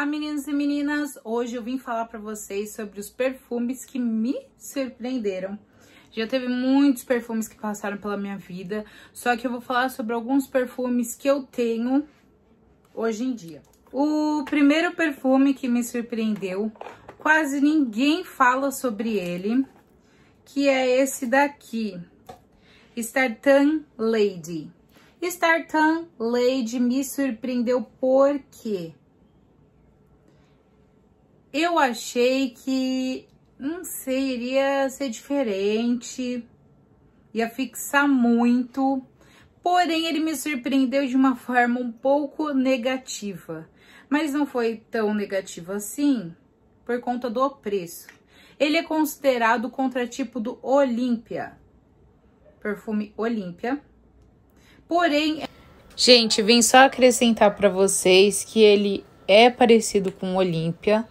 Olá, meninos e meninas! Hoje eu vim falar para vocês sobre os perfumes que me surpreenderam. Já teve muitos perfumes que passaram pela minha vida, só que eu vou falar sobre alguns perfumes que eu tenho hoje em dia. O primeiro perfume que me surpreendeu, quase ninguém fala sobre ele, que é esse daqui, Startan Lady. Startan Lady me surpreendeu porque eu achei que, não sei, iria ser diferente, ia fixar muito. Porém, ele me surpreendeu de uma forma um pouco negativa. Mas não foi tão negativa assim, por conta do preço. Ele é considerado o contratipo do Olímpia. Perfume Olímpia. Porém... É Gente, vim só acrescentar para vocês que ele é parecido com o Olímpia,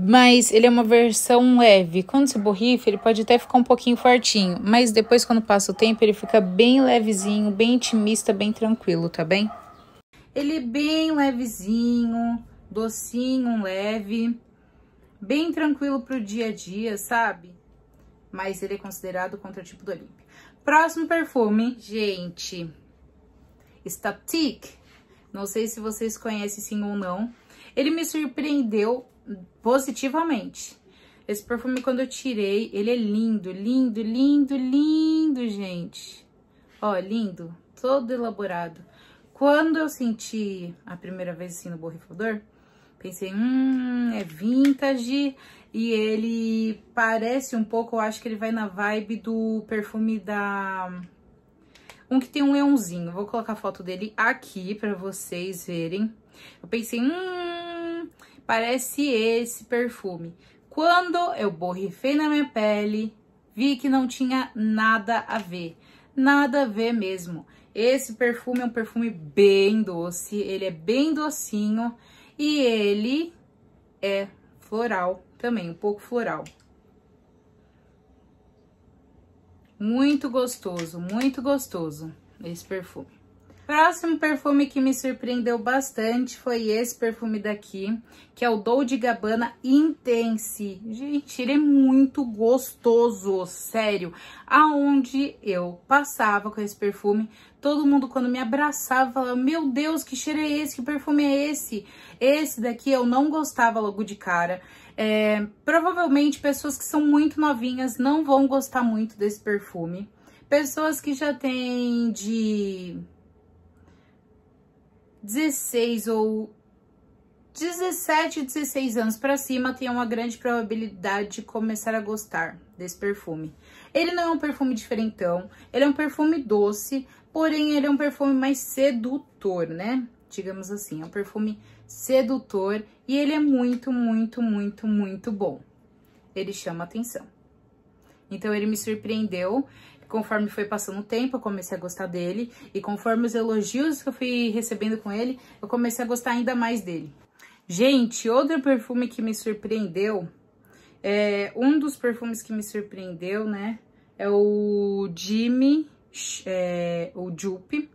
mas ele é uma versão leve. Quando se borrifa, ele pode até ficar um pouquinho fortinho, mas depois, quando passa o tempo, ele fica bem levezinho, bem intimista, bem tranquilo, tá bem? Ele é bem levezinho, docinho, leve, bem tranquilo pro dia a dia, sabe? Mas ele é considerado contra tipo do Olímpio. Próximo perfume, gente, Staptic. Não sei se vocês conhecem sim ou não. Ele me surpreendeu positivamente. Esse perfume, quando eu tirei, ele é lindo, lindo, lindo, lindo, gente. Ó, lindo, todo elaborado. Quando eu senti a primeira vez, assim, no borrifador, pensei, hum, é vintage e ele parece um pouco, eu acho que ele vai na vibe do perfume da... Um que tem um leãozinho, vou colocar a foto dele aqui pra vocês verem. Eu pensei, hum, parece esse perfume. Quando eu borrifei na minha pele, vi que não tinha nada a ver. Nada a ver mesmo. Esse perfume é um perfume bem doce, ele é bem docinho e ele é floral também, um pouco floral. Muito gostoso, muito gostoso esse perfume. Próximo perfume que me surpreendeu bastante foi esse perfume daqui, que é o Dolce Gabbana Intense. Gente, ele é muito gostoso, sério. Aonde eu passava com esse perfume, todo mundo quando me abraçava falava, meu Deus, que cheiro é esse, que perfume é esse? Esse daqui eu não gostava logo de cara. É, provavelmente pessoas que são muito novinhas não vão gostar muito desse perfume. Pessoas que já têm de 16 ou 17, 16 anos para cima tem uma grande probabilidade de começar a gostar desse perfume. Ele não é um perfume diferentão, ele é um perfume doce, porém ele é um perfume mais sedutor, né? Digamos assim, é um perfume sedutor e ele é muito, muito, muito, muito bom. Ele chama atenção. Então ele me surpreendeu Conforme foi passando o tempo, eu comecei a gostar dele. E conforme os elogios que eu fui recebendo com ele, eu comecei a gostar ainda mais dele. Gente, outro perfume que me surpreendeu, é, um dos perfumes que me surpreendeu, né, é o Jimmy, é, o Jupe,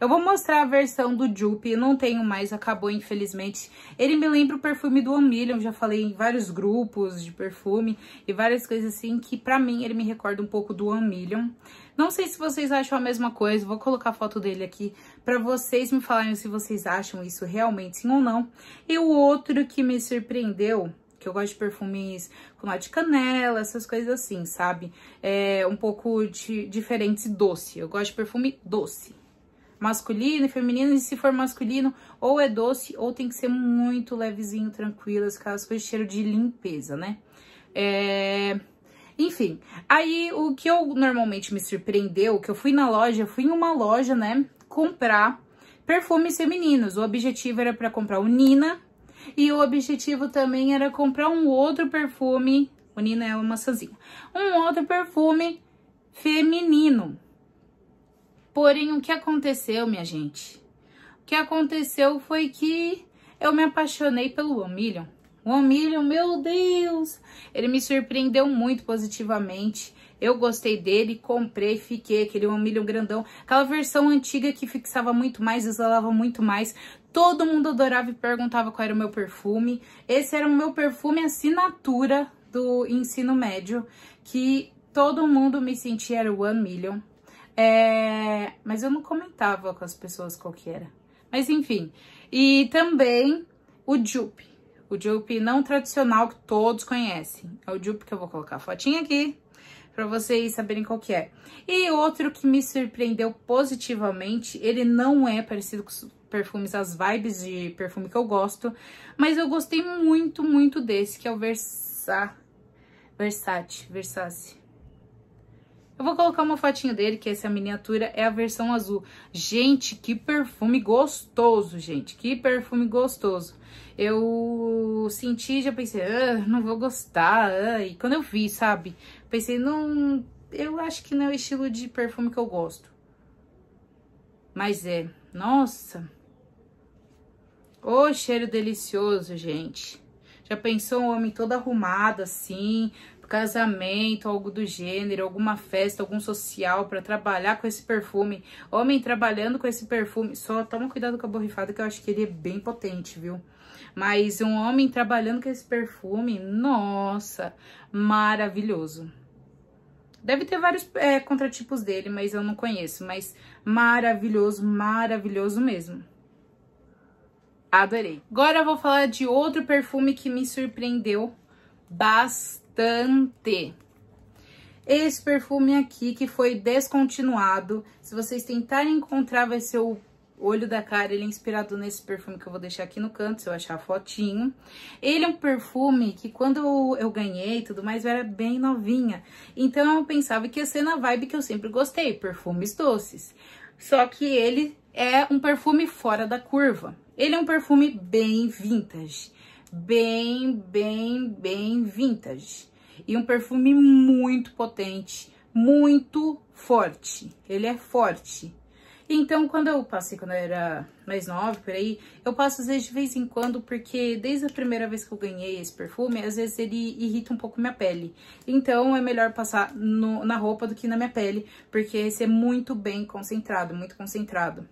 eu vou mostrar a versão do Jupe, não tenho mais, acabou infelizmente. Ele me lembra o perfume do One Million, já falei em vários grupos de perfume e várias coisas assim, que pra mim ele me recorda um pouco do One Million. Não sei se vocês acham a mesma coisa, vou colocar a foto dele aqui pra vocês me falarem se vocês acham isso realmente sim ou não. E o outro que me surpreendeu que eu gosto de perfumes com note de canela, essas coisas assim, sabe? É um pouco de, diferente doce. Eu gosto de perfume doce masculino e feminino, e se for masculino, ou é doce, ou tem que ser muito levezinho, tranquilo, as coisas com cheiro de limpeza, né? É... Enfim, aí o que eu normalmente me surpreendeu, que eu fui na loja, fui em uma loja, né, comprar perfumes femininos. O objetivo era para comprar o Nina e o objetivo também era comprar um outro perfume, o Nina é uma maçãzinha, um outro perfume feminino. Porém, o que aconteceu, minha gente? O que aconteceu foi que eu me apaixonei pelo Omillion. O Omillion, meu Deus! Ele me surpreendeu muito positivamente. Eu gostei dele, comprei, fiquei aquele Omillion grandão. Aquela versão antiga que fixava muito mais, exalava muito mais. Todo mundo adorava e perguntava qual era o meu perfume. Esse era o meu perfume assinatura do ensino médio, que todo mundo me sentia era o One Million. É, mas eu não comentava com as pessoas qual que era. Mas enfim. E também o Jupe. O Jupe não tradicional que todos conhecem. É o Jupe que eu vou colocar a fotinha aqui para vocês saberem qual que é. E outro que me surpreendeu positivamente, ele não é parecido com os perfumes, as vibes de perfume que eu gosto, mas eu gostei muito, muito desse, que é o Versa... Versace, Versace, eu vou colocar uma fotinha dele, que essa miniatura é a versão azul. Gente, que perfume gostoso, gente. Que perfume gostoso. Eu senti, já pensei, ah, não vou gostar. Ah. E quando eu vi, sabe? Pensei, não... Eu acho que não é o estilo de perfume que eu gosto. Mas é. Nossa. O cheiro delicioso, gente. Já pensou um homem todo arrumado, assim, casamento, algo do gênero, alguma festa, algum social para trabalhar com esse perfume. Homem trabalhando com esse perfume, só toma cuidado com a borrifada que eu acho que ele é bem potente, viu? Mas um homem trabalhando com esse perfume, nossa, maravilhoso. Deve ter vários é, contratipos dele, mas eu não conheço. Mas maravilhoso, maravilhoso mesmo. Adorei. Agora eu vou falar de outro perfume que me surpreendeu bastante. Esse perfume aqui, que foi descontinuado, se vocês tentarem encontrar, vai ser o olho da cara, ele é inspirado nesse perfume que eu vou deixar aqui no canto, se eu achar a fotinho. Ele é um perfume que quando eu ganhei e tudo mais, eu era bem novinha. Então eu pensava que ia ser na vibe que eu sempre gostei, perfumes doces. Só que ele é um perfume fora da curva. Ele é um perfume bem vintage bem, bem, bem vintage. E um perfume muito potente, muito forte. Ele é forte. Então, quando eu passei, quando eu era mais nova, por aí, eu passo às vezes de vez em quando, porque desde a primeira vez que eu ganhei esse perfume, às vezes ele irrita um pouco minha pele. Então, é melhor passar no, na roupa do que na minha pele, porque esse é muito bem concentrado, muito concentrado.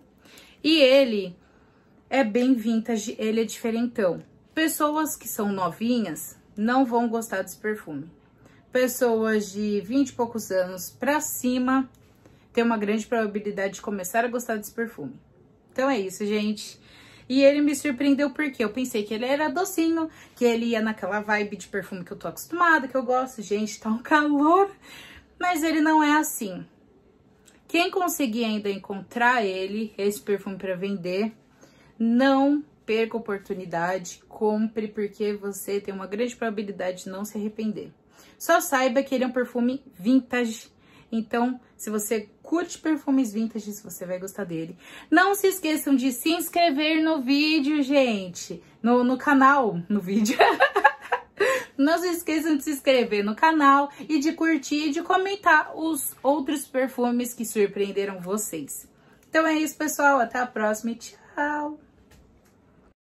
E ele é bem vintage, ele é diferentão. Pessoas que são novinhas não vão gostar desse perfume. Pessoas de 20 e poucos anos para cima têm uma grande probabilidade de começar a gostar desse perfume. Então é isso, gente. E ele me surpreendeu porque eu pensei que ele era docinho, que ele ia naquela vibe de perfume que eu tô acostumada, que eu gosto. Gente, tá um calor, mas ele não é assim. Quem conseguir ainda encontrar ele, esse perfume para vender, não perca a oportunidade, compre, porque você tem uma grande probabilidade de não se arrepender. Só saiba que ele é um perfume vintage, então se você curte perfumes vintage, você vai gostar dele. Não se esqueçam de se inscrever no vídeo, gente, no, no canal, no vídeo. Não se esqueçam de se inscrever no canal e de curtir e de comentar os outros perfumes que surpreenderam vocês. Então é isso, pessoal. Até a próxima e tchau!